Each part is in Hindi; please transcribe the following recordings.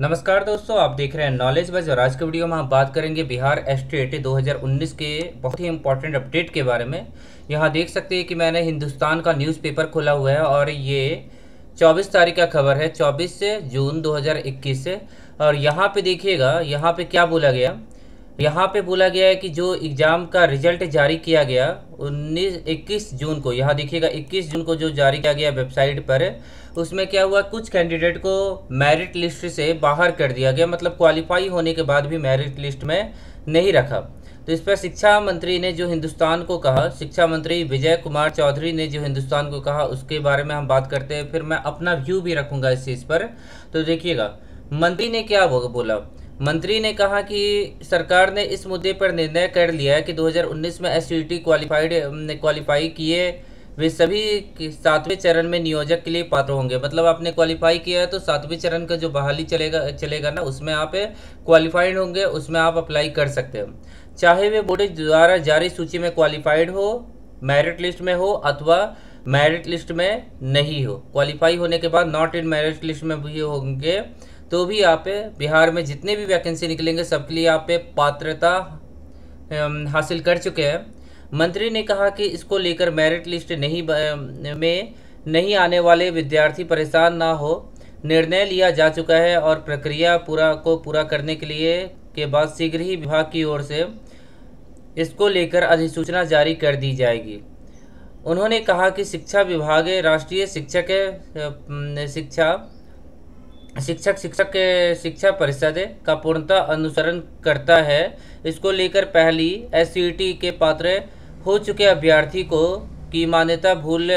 नमस्कार दोस्तों आप देख रहे हैं नॉलेज बज और आज के वीडियो में हम बात करेंगे बिहार एस टी 2019 के बहुत ही इंपॉर्टेंट अपडेट के बारे में यहाँ देख सकते हैं कि मैंने हिंदुस्तान का न्यूज़पेपर खोला हुआ है और ये 24 तारीख का खबर है 24 जून 2021 से और यहाँ पे देखिएगा यहाँ पे क्या बोला गया यहाँ पर बोला गया है कि जो एग्ज़ाम का रिजल्ट जारी किया गया उन्नीस इक्कीस जून को यहाँ देखिएगा इक्कीस जून को जो जारी किया गया वेबसाइट पर तो उसमें क्या हुआ कुछ कैंडिडेट को मेरिट लिस्ट से बाहर कर दिया गया मतलब क्वालिफाई होने के बाद भी मेरिट लिस्ट में नहीं रखा तो इस पर शिक्षा मंत्री ने जो हिंदुस्तान को कहा शिक्षा मंत्री विजय कुमार चौधरी ने जो हिंदुस्तान को कहा उसके बारे में हम बात करते हैं फिर मैं अपना व्यू भी रखूँगा इस चीज़ पर तो देखिएगा मंत्री ने क्या बोला मंत्री ने कहा कि सरकार ने इस मुद्दे पर निर्णय कर लिया है कि 2019 में एस क्वालिफाइड ने क्वालिफाई किए वे सभी सातवें चरण में नियोजक के लिए पात्र होंगे मतलब आपने क्वालिफाई किया है तो सातवें चरण का जो बहाली चलेगा चलेगा ना उसमें आप क्वालिफाइड होंगे उसमें आप अप्लाई कर सकते हो चाहे वे बोर्ड द्वारा जारी सूची में क्वालिफाइड हो मेरिट लिस्ट में हो अथवा मेरिट लिस्ट में नहीं हो क्वालिफाई होने के बाद नॉट इन मेरिट लिस्ट में भी होंगे तो भी आप बिहार में जितने भी वैकेंसी निकलेंगे सबके लिए आप पात्रता हासिल कर चुके हैं मंत्री ने कहा कि इसको लेकर मेरिट लिस्ट नहीं में नहीं आने वाले विद्यार्थी परेशान ना हो निर्णय लिया जा चुका है और प्रक्रिया पूरा को पूरा करने के लिए के बाद शीघ्र ही विभाग की ओर से इसको लेकर अधिसूचना जारी कर दी जाएगी उन्होंने कहा कि शिक्षा विभाग राष्ट्रीय शिक्षक शिक्षा शिक्षक शिक्षक शिक्षा परिषद का पूर्णतः अनुसरण करता है इसको लेकर पहली एस e के पात्र हो चुके अभ्यर्थी को की मान्यता भूल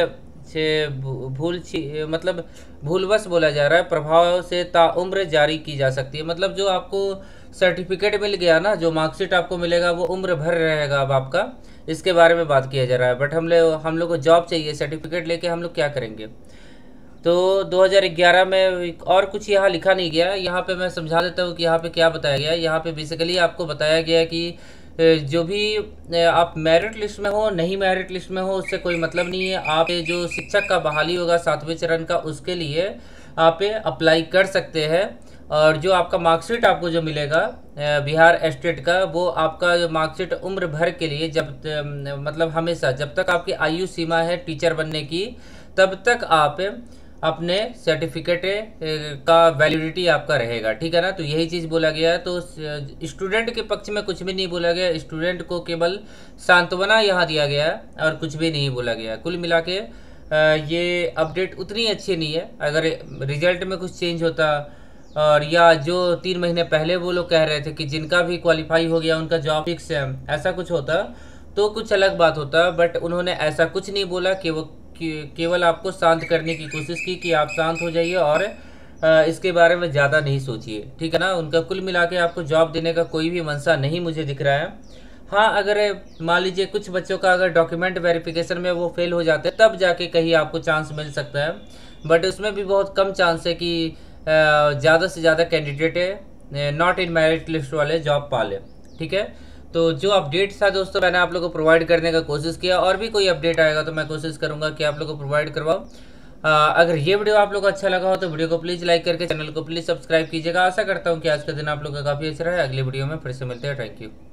से भूल मतलब भूलवश बोला जा रहा है प्रभाव से ताउम्र जारी की जा सकती है मतलब जो आपको सर्टिफिकेट मिल गया ना जो मार्कशीट आपको मिलेगा वो उम्र भर रहेगा अब आपका इसके बारे में बात किया जा रहा है बट हम लोग हम लोग को जॉब चाहिए सर्टिफिकेट लेके हम लोग क्या करेंगे तो 2011 में और कुछ यहाँ लिखा नहीं गया यहाँ पे मैं समझा देता हूँ कि यहाँ पे क्या बताया गया यहाँ पे बेसिकली आपको बताया गया कि जो भी आप मेरिट लिस्ट में हो नहीं मेरिट लिस्ट में हो उससे कोई मतलब नहीं है आप जो शिक्षक का बहाली होगा सातवें चरण का उसके लिए आप अप्लाई कर सकते हैं और जो आपका मार्कशीट आपको जो मिलेगा बिहार स्टेट का वो आपका जो मार्कशीट उम्र भर के लिए जब मतलब हमेशा जब तक आपकी आयु सीमा है टीचर बनने की तब तक आप अपने सर्टिफिकेट का वैलिडिटी आपका रहेगा ठीक है ना तो यही चीज़ बोला गया है तो स्टूडेंट के पक्ष में कुछ भी नहीं बोला गया स्टूडेंट को केवल सांत्वना यहाँ दिया गया है और कुछ भी नहीं बोला गया कुल मिला के ये अपडेट उतनी अच्छी नहीं है अगर रिजल्ट में कुछ चेंज होता और या जो तीन महीने पहले वो लोग कह रहे थे कि जिनका भी क्वालिफाई हो गया उनका जॉब फिक्स है ऐसा कुछ होता तो कुछ अलग बात होता बट उन्होंने ऐसा कुछ नहीं बोला कि वो केवल आपको शांत करने की कोशिश की कि आप शांत हो जाइए और इसके बारे में ज़्यादा नहीं सोचिए ठीक है ना उनका कुल मिला के आपको जॉब देने का कोई भी मनसा नहीं मुझे दिख रहा है हाँ अगर मान लीजिए कुछ बच्चों का अगर डॉक्यूमेंट वेरिफिकेशन में वो फेल हो जाते हैं तब जाके कहीं आपको चांस मिल सकता है बट उसमें भी बहुत कम चांस है कि ज़्यादा से ज़्यादा candidate not in merit list वाले जॉब पा ले ठीक है तो जो अपडेट था दोस्तों मैंने आप लोग को प्रोवाइड करने का कोशिश किया और भी कोई अपडेट आएगा तो मैं कोशिश करूँगा कि आप लोग को प्रोवाइड करवाऊँ अगर ये वीडियो आप लोग को अच्छा लगा हो तो वीडियो को प्लीज़ लाइक करके चैनल को प्लीज़ सब्सक्राइब कीजिएगा आशा करता हूँ कि आज का दिन आप लोग का काफ़ी अच्छा रहा है अगले वीडियो में फिर से मिलते हैं थैंक यू